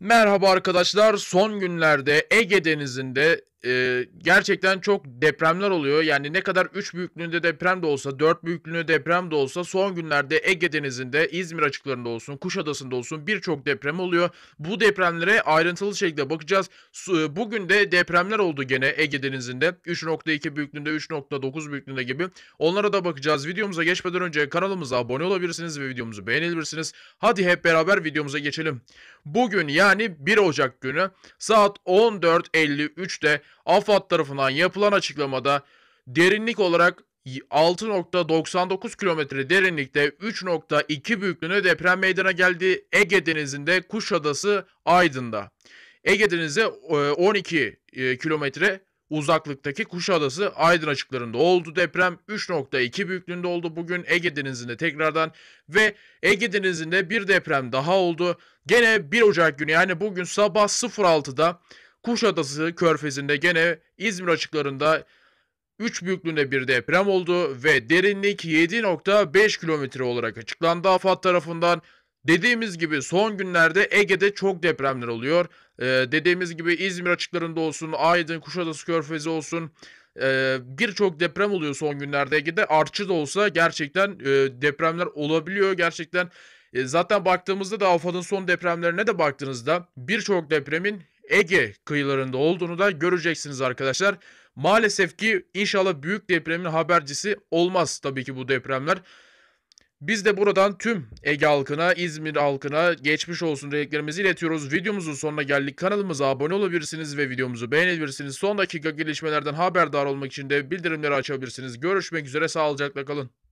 Merhaba arkadaşlar. Son günlerde Ege Denizi'nde e, gerçekten çok depremler oluyor. Yani ne kadar 3 büyüklüğünde deprem de olsa, 4 büyüklüğünde deprem de olsa son günlerde Ege Denizi'nde, İzmir açıklarında olsun, Kuşadası'nda olsun birçok deprem oluyor. Bu depremlere ayrıntılı şekilde bakacağız. E, bugün de depremler oldu gene Ege Denizi'nde. 3.2 büyüklüğünde, 3.9 büyüklüğünde gibi. Onlara da bakacağız. Videomuza geçmeden önce kanalımıza abone olabilirsiniz ve videomuzu beğenebilirsiniz. Hadi hep beraber videomuza geçelim. Bugün yani 1 Ocak günü saat 14.53'te AFAD tarafından yapılan açıklamada derinlik olarak 6.99 kilometre derinlikte 3.2 büyüklüğünde deprem meydana geldi Ege Denizi'nde Kuşadası Aydın'da. Ege Denizi 12 e, e, kilometre uzaklıktaki Kuşadası Aydın açıklarında oldu. Deprem 3.2 büyüklüğünde oldu bugün Ege Denizi'nde tekrardan ve Ege Denizi'nde bir deprem daha oldu. Gene 1 Ocak günü yani bugün sabah 06'da Kuşadası Körfezi'nde gene İzmir açıklarında 3 büyüklüğünde bir deprem oldu ve derinlik 7.5 kilometre olarak açıklandı AFAD tarafından. Dediğimiz gibi son günlerde Ege'de çok depremler oluyor. Ee, dediğimiz gibi İzmir açıklarında olsun, Aydın, Kuşadası Körfezi olsun e, birçok deprem oluyor son günlerde Ege'de. Artçı da olsa gerçekten e, depremler olabiliyor. Gerçekten e, zaten baktığımızda da AFAD'ın son depremlerine de baktığınızda birçok depremin Ege kıyılarında olduğunu da göreceksiniz arkadaşlar. Maalesef ki inşallah büyük depremin habercisi olmaz tabii ki bu depremler. Biz de buradan tüm Ege halkına, İzmir halkına geçmiş olsun dileklerimizi iletiyoruz. Videomuzun sonuna geldik. Kanalımıza abone olabilirsiniz ve videomuzu beğenebilirsiniz. Son dakika gelişmelerden haberdar olmak için de bildirimleri açabilirsiniz. Görüşmek üzere, sağlıcakla kalın.